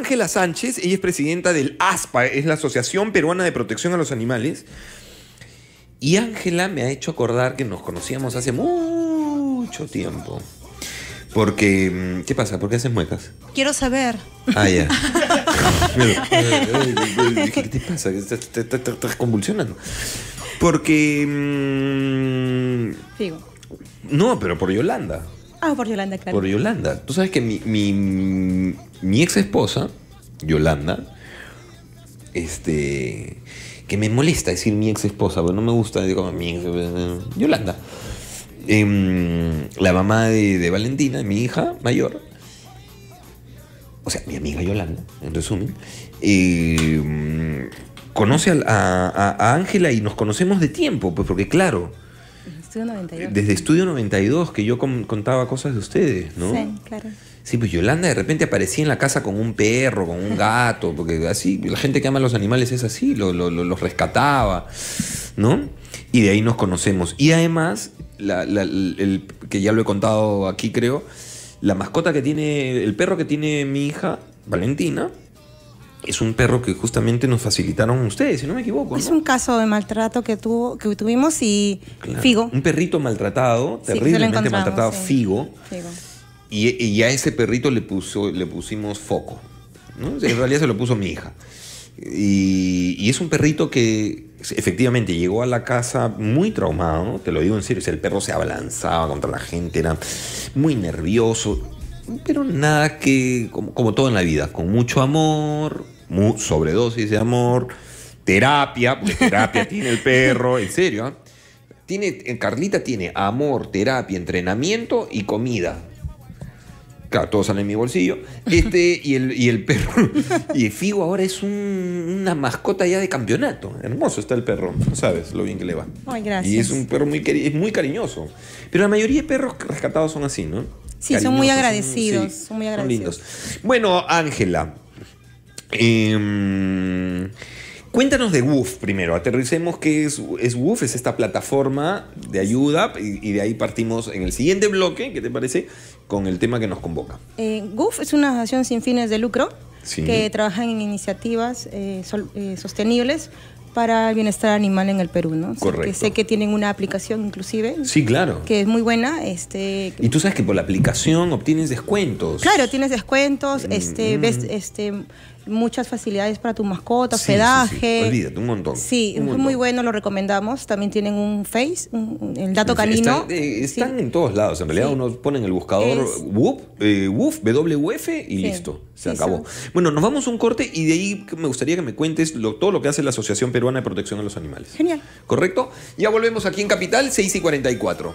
Ángela Sánchez, ella es presidenta del ASPA, es la Asociación Peruana de Protección a los Animales. Y Ángela me ha hecho acordar que nos conocíamos hace mucho tiempo. Porque, mm, ¿qué pasa? ¿Por qué haces muecas? Quiero saber. Ah, ya. Eh, ¿Qué te pasa? Estás convulsionando. Porque... Mm, Figo. No, pero por Yolanda. Ah, por Yolanda, claro. Por Yolanda. Tú sabes que mi mi ex esposa, Yolanda, este, que me molesta decir mi ex esposa, pero no me gusta decir mi ex, Yolanda, em, la mamá de, Valentina, mi hija mayor, o sea, mi amiga Yolanda, en resumen, em, conoce a Ángela y nos conocemos de tiempo, pues porque claro. Desde Estudio 92. Desde Estudio 92, que yo contaba cosas de ustedes, ¿no? Sí, claro. Sí, pues Yolanda de repente aparecía en la casa con un perro, con un gato, porque así, la gente que ama a los animales es así, lo, los rescataba, ¿no? Y de ahí nos conocemos. Y además, el, que ya lo he contado aquí creo, la mascota que tiene, el perro que tiene mi hija, Valentina, es un perro que justamente nos facilitaron ustedes, si no me equivoco. Es un caso de maltrato que, tuvo, que tuvimos y Figo. Un perrito maltratado, terriblemente maltratado, Figo y, a ese perrito le, puso, le pusimos foco. ¿no? En realidad se lo puso mi hija. Y, es un perrito que efectivamente llegó a la casa muy traumado, te lo digo en serio, el perro se abalanzaba contra la gente, era muy nervioso, pero nada que, como, todo en la vida, con mucho amor, sobredosis de amor, terapia, porque terapia tiene el perro, en serio. ¿ah? tiene eh, Carlita tiene amor, terapia, entrenamiento y comida. Claro, todos salen en mi bolsillo. Este y el, y el perro. Y Figo ahora es una mascota ya de campeonato. Hermoso está el perro, sabes lo bien que le va. Ay, gracias. Y es un perro muy, muy cariñoso. Pero la mayoría de perros rescatados son así, ¿no? Sí, son muy agradecidos. Son, muy agradecidos. Son lindos. Bueno, Ángela. Em, Cuéntanos de Woof primero, aterricemos que es, es es esta plataforma de ayuda y, de ahí partimos en el siguiente bloque, ¿qué te parece? Con el tema que nos convoca. Eh, es una asociación sin fines de lucro que trabaja en iniciativas eh, eh, sostenibles para el bienestar animal en el Perú, ¿no? Correcto. sé que tienen una aplicación inclusive. Sí, claro. Que es muy buena. Este, y tú sabes que por la aplicación obtienes descuentos. Claro, tienes descuentos, mm. este, ves este, muchas facilidades para tu mascota, sí, hospedaje. Sí, Olvídate, un montón. Sí, es muy bueno, lo recomendamos. También tienen un Face, un, el dato canino. Eh, están, en todos lados, en realidad uno pone en el buscador es... WUF, eh, y listo, se acabó. Bueno, nos vamos a un corte y de ahí me gustaría que me cuentes todo lo que hace la Asociación Peruana de Protección a los Animales. Genial. ¿Correcto? Ya volvemos aquí en Capital, 6 y 44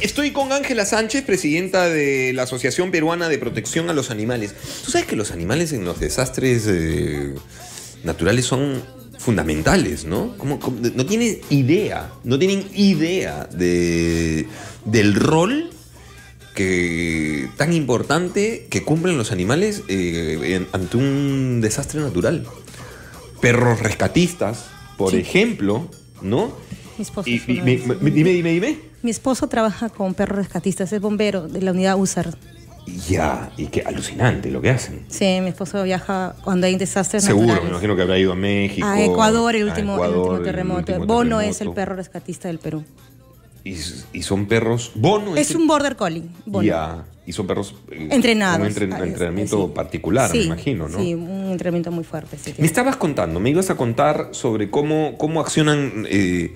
estoy con Ángela Sánchez, presidenta de la Asociación Peruana de Protección a los Animales. Tú sabes que los animales en los desastres eh, naturales son fundamentales, ¿no? no tienen idea, no tienen idea del rol tan importante que cumplen los animales eh, ante un desastre natural. Perros rescatistas, por ejemplo, ¿no? Mi esposo dime, dime, dime. Mi esposo trabaja con perros rescatistas, es bombero de la unidad USAR. Ya, y qué alucinante lo que hacen. Sí, mi esposo viaja cuando hay un desastre. Seguro, me imagino que habrá ido a México. A Ecuador, el último, terremoto. Bono es el perro rescatista del Perú. Y, son perros. Bono es, es un border collie. Ya, y son perros. Eh, Entrenados. Un ah, entrenamiento particular, me imagino, ¿no? Sí, un entrenamiento muy fuerte. Sí, me estabas contando, me ibas a contar sobre cómo, cómo accionan. Eh,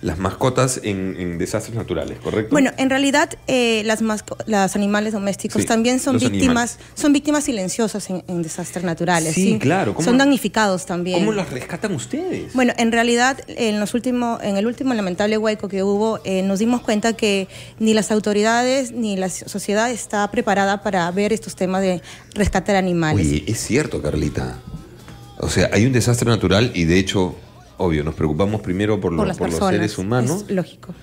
las mascotas en, desastres naturales, ¿correcto? Bueno, en realidad eh, las las animales domésticos también son víctimas, son víctimas silenciosas en, desastres naturales. Sí, claro. son damnificados también. ¿Cómo los rescatan ustedes? Bueno, en realidad en los últimos, en el último lamentable hueco que hubo, eh, nos dimos cuenta que ni las autoridades ni la sociedad está preparada para ver estos temas de rescatar animales. Oye, es cierto, Carlita. O sea, hay un desastre natural y de hecho obvio, nos preocupamos primero por, los seres humanos. lógico.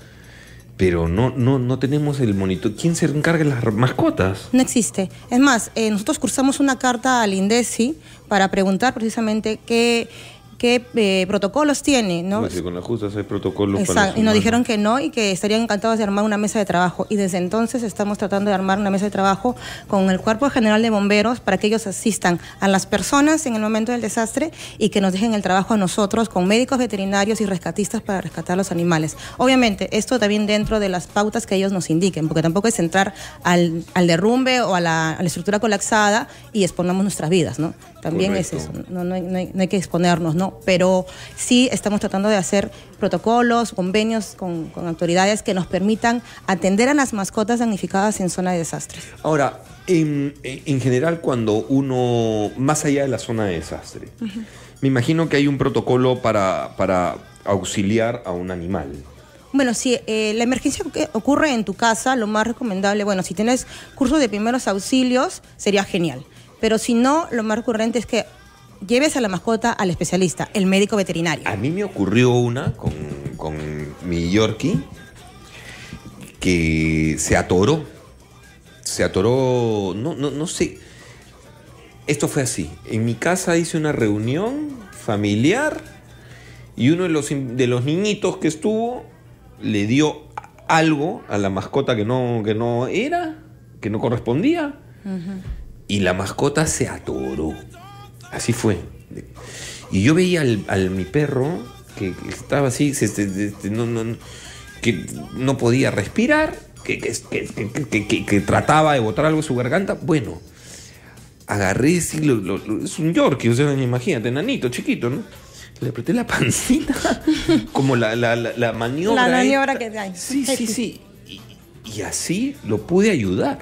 Pero no, no, no tenemos el monitor. ¿Quién se encarga de las mascotas? No existe. Es más, eh, nosotros cursamos una carta al INDECI para preguntar precisamente qué qué eh, protocolos tiene, ¿no? Pues con la hay protocolos y nos dijeron que no y que estarían encantados de armar una mesa de trabajo. Y desde entonces estamos tratando de armar una mesa de trabajo con el Cuerpo General de Bomberos para que ellos asistan a las personas en el momento del desastre y que nos dejen el trabajo a nosotros con médicos veterinarios y rescatistas para rescatar los animales. Obviamente, esto también dentro de las pautas que ellos nos indiquen, porque tampoco es entrar al, al derrumbe o a la, estructura colapsada y exponemos nuestras vidas, ¿no? También es eso, no, hay, que exponernos, ¿no? Pero sí estamos tratando de hacer protocolos, convenios con, autoridades que nos permitan atender a las mascotas damnificadas en zona de desastre. Ahora, en, general, cuando uno, más allá de la zona de desastre, me imagino que hay un protocolo para, auxiliar a un animal. Bueno, si eh, la emergencia ocurre en tu casa, lo más recomendable, bueno, si tienes curso de primeros auxilios, sería genial. Pero si no, lo más recurrente es que lleves a la mascota al especialista, el médico veterinario. A mí me ocurrió una con, con mi Yorkie que se atoró. Se atoró, no, no, no sé. Esto fue así. En mi casa hice una reunión familiar y uno de los, de los niñitos que estuvo le dio algo a la mascota que no, que no era, que no correspondía. Ajá y la mascota se atoró. Así fue. Y yo veía al, mi perro que estaba así, este, este, que no podía respirar, que, que, trataba de botar algo en su garganta. Bueno, agarré, y es un Yorkie, o sea, imagínate, enanito, chiquito, ¿no? Le apreté la pancita, como la, la, la, maniobra. La maniobra que hay. Sí, sí, sí. y así lo pude ayudar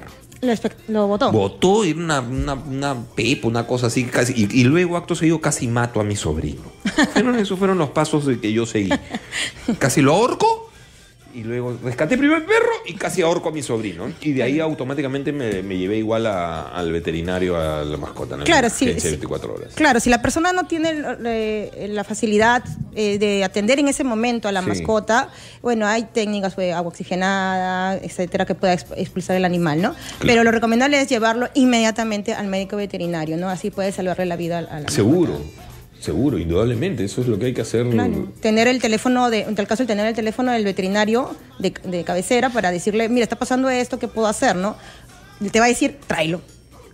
lo, votó. Votó y una, una, una, pepa, una cosa así, casi. Y, luego, acto seguido, casi mato a mi sobrino. pero esos fueron los pasos que yo seguí. Casi lo ahorco y luego rescaté primero el perro y casi ahorco a mi sobrino. Y de ahí automáticamente me, llevé igual al veterinario, a la mascota. Claro, sí, horas. Claro, si la persona no tiene eh, la facilidad eh, de atender en ese momento a la mascota, bueno, hay técnicas, pues, agua oxigenada, etcétera, que pueda expulsar el animal, ¿no? Pero lo recomendable es llevarlo inmediatamente al médico veterinario, ¿no? Así puede salvarle la vida al la Seguro. Seguro, indudablemente, eso es lo que hay que hacer. Tener el teléfono, de, en tal caso, tener el teléfono del veterinario de, cabecera para decirle, mira, está pasando esto, ¿qué puedo hacer? ¿no? te va a decir, tráelo.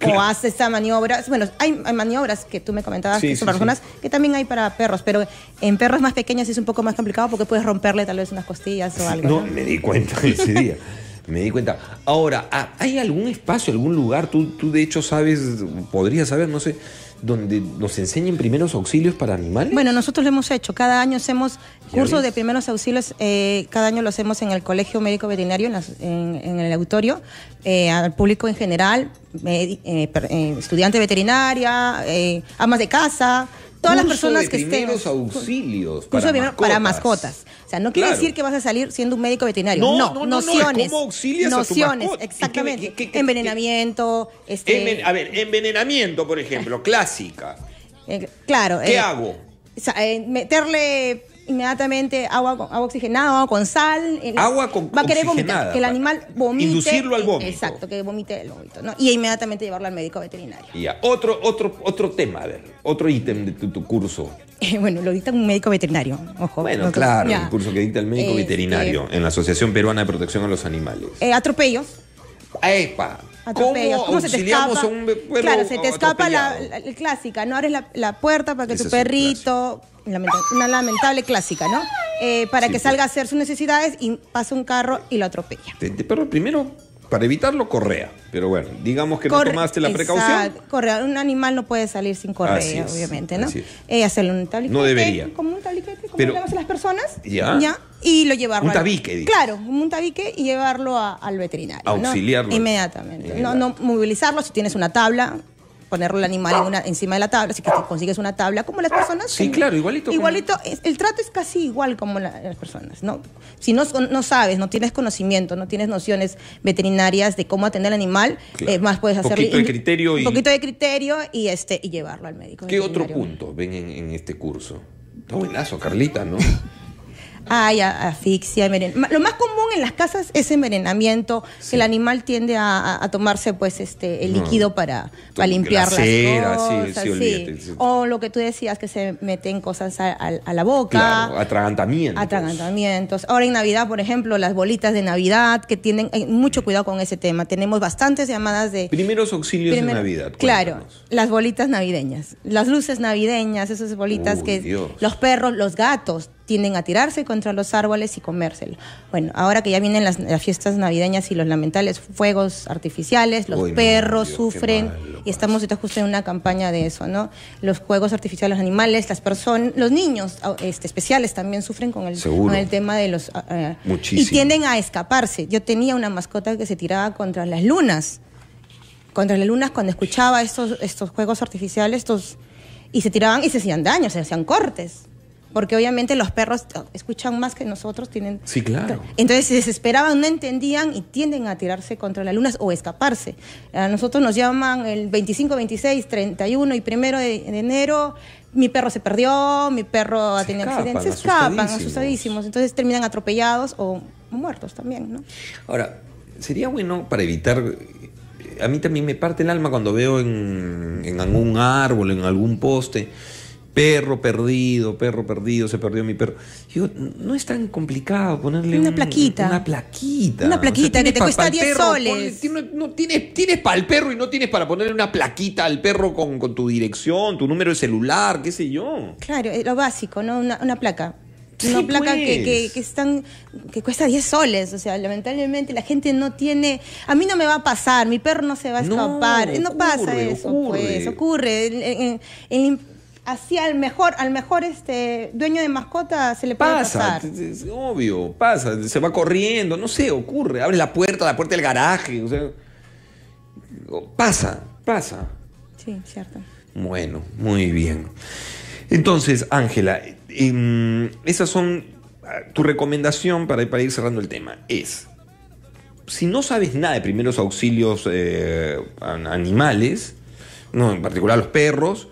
O haz esa maniobra. Bueno, hay, maniobras que tú me comentabas que son personas que también hay para perros, pero en perros más pequeños es un poco más complicado porque puedes romperle tal vez unas costillas o algo. No, me di cuenta ese día. Me di cuenta. Ahora, ¿hay algún espacio, algún lugar? Tú, tú de hecho sabes, podrías saber, no sé donde nos enseñen primeros auxilios para animales? Bueno, nosotros lo hemos hecho. Cada año hacemos cursos de primeros auxilios. Eh, cada año lo hacemos en el Colegio Médico Veterinario, en, el auditorio, eh, al público en general, estudiantes eh, estudiante veterinaria, amas de casa, todas las personas que estén. primeros auxilios para mascotas. para mascotas. O sea, no quiere decir que vas a salir siendo un médico veterinario. No, no, no, nociones. No, nociones, exactamente. envenenamiento. Este... a ver, envenenamiento, por ejemplo, clásica. Eh, claro. ¿Qué eh, hago? Eh, meterle inmediatamente agua, agua oxigenada, agua con sal. agua con Va a querer vomitar, que el animal vomite. Inducirlo al vómito. Exacto, que vomite el vómito, ¿no? Y inmediatamente llevarlo al médico veterinario. Y otro, otro, otro tema, a ver, otro ítem de tu, curso. Eh, bueno, lo dicta un médico veterinario, ojo. Bueno, claro, el curso que dicta el médico este, veterinario en la Asociación Peruana de Protección a los Animales. Eh, atropellos. ¡Epa! ¿Cómo, se te escapa? claro, se te escapa la, clásica, no abres la, puerta para que tu perrito, una lamentable clásica, ¿no? Eh, para que salga a hacer sus necesidades y pasa un carro y lo atropella. Pero primero para evitarlo, correa. Pero bueno, digamos que no tomaste la precaución. Correa. Un animal no puede salir sin correa, obviamente, ¿no? Eh, hacerle un tabliquete. No debería. Como un tabliquete, como Pero, le a las personas. Ya. ya y lo llevarlo. Un tabique, al... Claro, un tabique y llevarlo al veterinario. Auxiliarlo. Inmediatamente. Inmediatamente. No, no movilizarlo si tienes una tabla ponerle el animal encima de la tabla, así que consigues una tabla, como las personas. Sí, claro, igualito. Igualito, el trato es casi igual como las personas, ¿no? Si no, no sabes, no tienes conocimiento, no tienes nociones veterinarias de cómo atender al animal, más puedes hacer Un poquito de criterio y. Un poquito de criterio y, este, y llevarlo al médico. ¿Qué otro punto ven en, en este curso? Está buenazo, Carlita, ¿no? hay asfixia, Lo más común en las casas es envenenamiento, que el animal tiende a, tomarse pues este el mm. líquido para, limpiar las cosas, O lo que tú decías, que se meten cosas a, la boca. Claro, atragantamientos. Atragantamientos. Ahora en Navidad, por ejemplo, las bolitas de Navidad, que tienen mucho cuidado con ese tema. Tenemos bastantes llamadas de... Primeros auxilios de Navidad. Claro, las bolitas navideñas, las luces navideñas, esas bolitas que... Los perros, los gatos tienden a tirarse contra los árboles y comérselo. Bueno, ahora que ya vienen las, fiestas navideñas y los lamentables fuegos artificiales, los perros sufren y estamos justo en una campaña de eso, ¿no? Los juegos artificiales, los animales, las personas, los niños este, especiales también sufren con el, con el tema de los... Ah, ah, y tienden a escaparse. Yo tenía una mascota que se tiraba contra las lunas contra las lunas cuando escuchaba estos, estos juegos artificiales, estos, y se tiraban y se hacían daños, se hacían cortes porque obviamente los perros oh, escuchan más que nosotros, tienen... Sí, claro. Entonces se desesperaban, no entendían y tienden a tirarse contra las lunas o escaparse. A nosotros nos llaman el 25, 26, 31 y 1 de, enero, mi perro se perdió, mi perro ha tenido accidentes, se escapan, asustadísimos. entonces terminan atropellados o muertos también, ¿no? Ahora, sería bueno para evitar eh, a mí también me parte el alma cuando veo en, algún árbol, en algún poste, perro perdido, perro perdido, se perdió mi perro. Digo, no es tan complicado ponerle una plaquita. Una plaquita. Una plaquita que te cuesta 10 soles. tienes, no, tienes, tienes para el perro y no tienes para ponerle una plaquita al perro con, tu dirección, tu número de celular, qué sé yo. Claro, eh, lo básico, ¿no? Una, placa. Una placa que, que, pues. están, que cuesta 10 soles. O sea, lamentablemente la gente no tiene. A mí no me va a pasar, mi perro no se va a escapar. Eh, no, pasa eso, pues, ocurre. Ocurre así al mejor, al mejor este dueño de mascota se le puede pasa, pasar. obvio, pasa, se va corriendo, no sé, ocurre, abre la puerta, la puerta del garaje, pasa, pasa. Sí, cierto. Bueno, muy bien. Entonces, Ángela, em, esas son ah, tu recomendación para, para ir cerrando el tema es si no sabes nada de primeros auxilios eh, animales, no, en particular los perros,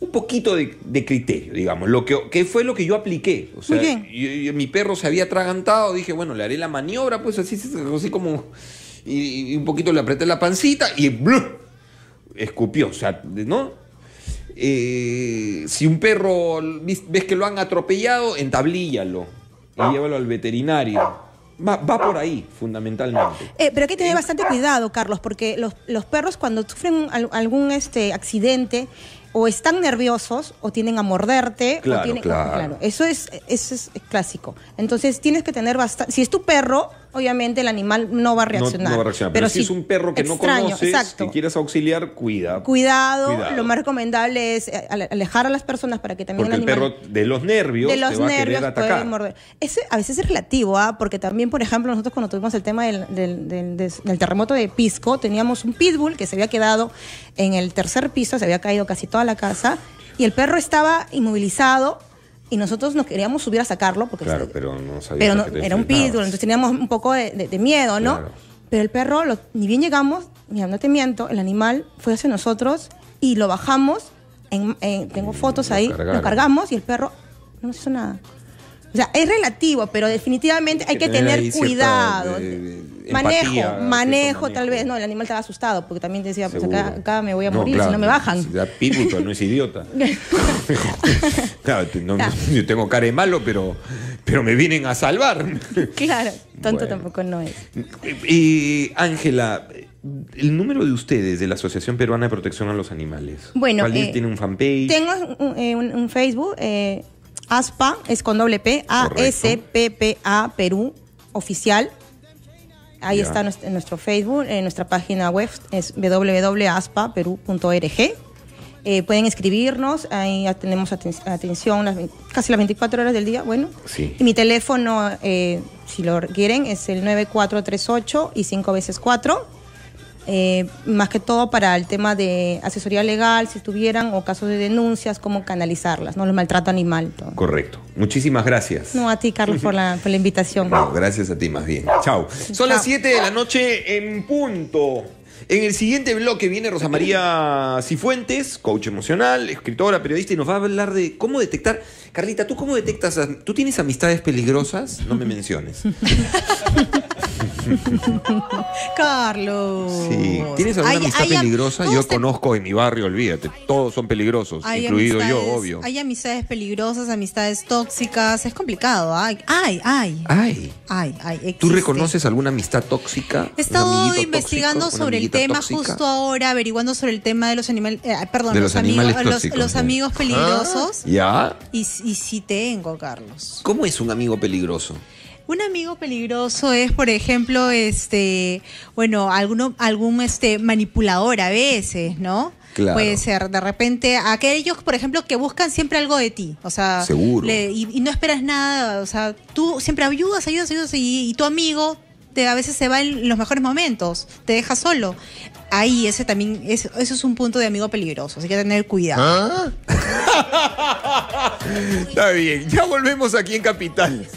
un poquito de, criterio, digamos, lo que, fue lo que yo apliqué. O sea, mi perro se había atragantado, dije, bueno, le haré la maniobra, pues así, así como, y, un poquito le apreté la pancita y ¡blu! escupió, o sea, ¿no? Eh, si un perro ves que lo han atropellado, entablíllalo y ah. llévalo al veterinario. Va, por ahí, fundamentalmente. Eh, pero hay que tener eh. bastante cuidado, Carlos, porque los, los perros cuando sufren algún este, accidente, o están nerviosos o tienen a morderte. Claro, claro. Eso, es, eso es clásico. Entonces tienes que tener bastante... Si es tu perro, obviamente el animal no va a reaccionar. Pero, si, es un perro que no conoces exacto. quieres auxiliar, cuida. Cuidado, cuidado, lo más recomendable es eh, alejar a las personas para que también el, animal, perro de los nervios de los nervios a Morder. Ese a veces es relativo, ¿ah? porque también, por ejemplo, nosotros cuando tuvimos el tema del, del, del terremoto de Pisco, teníamos un pitbull que se había quedado en el tercer piso, se había caído casi toda la casa y el perro estaba inmovilizado y nosotros nos queríamos subir a sacarlo porque claro, pero no, era un pitbull, entonces teníamos un poco de, miedo, ¿no? Pero el perro, ni bien llegamos, ni no te miento, el animal fue hacia nosotros y lo bajamos, en, tengo fotos ahí, lo cargamos y el perro no hizo nada. O sea, es relativo, pero definitivamente hay que, tener, cuidado. Eh, manejo, manejo tal vez. No, el animal estaba asustado porque también decía, pues acá, me voy a morir si no me bajan. no es idiota. claro, yo tengo cara de malo, pero, pero me vienen a salvar. claro, tonto tampoco no es. Y Ángela, el número de ustedes de la Asociación Peruana de Protección a los Animales. Bueno, eh, tiene un fanpage? Tengo un, eh, Facebook, ASPA, eh, es con doble P, A-S-P-P-A, Perú, oficial. Ahí está en nuestro Facebook, en nuestra página web es www.aspaperú.org. Eh, pueden escribirnos, ahí tenemos atención casi las 24 horas del día, bueno. Y mi teléfono, eh, si lo quieren, es el 9438 y 5 veces 4. Eh, más que todo para el tema de asesoría legal, si estuvieran o casos de denuncias, cómo canalizarlas, ¿no? Los maltratan y mal. Correcto. Muchísimas gracias. No, a ti, Carlos, por la, invitación. No, gracias a ti más bien. Chau. Son las 7 de la noche en punto. En el siguiente bloque viene Rosa María Cifuentes, coach emocional, escritora, periodista, y nos va a hablar de cómo detectar. Carlita, ¿tú cómo detectas? ¿Tú tienes amistades peligrosas? No me menciones. Carlos. Sí. ¿Tienes alguna amistad peligrosa? Yo conozco en mi barrio, olvídate. Todos son peligrosos, incluido yo, obvio. Hay amistades peligrosas, amistades tóxicas. Es complicado. Ay, ay, ay. Ay. ay, ¿Tú reconoces alguna amistad tóxica? He estado investigando sobre el tema justo ahora, averiguando sobre el tema de los animales. Eh, perdón, los, amigos, los, amigos ah, peligrosos. ¿Ya? Y, y sí tengo, Carlos. ¿Cómo es un amigo peligroso? Un amigo peligroso es, por ejemplo, este, bueno, alguno, algún este manipulador a veces, ¿no? Claro. Puede ser, de repente, aquellos, por ejemplo, que buscan siempre algo de ti, o sea, Seguro. y, no esperas nada, o sea, tú siempre ayudas, ayudas, ayudas, y, tu amigo te, a veces se va en los mejores momentos, te deja solo. Ahí, ese también, eso es un punto de amigo peligroso, así que tener cuidado. ¿Ah? Está bien, ya volvemos aquí en Capital.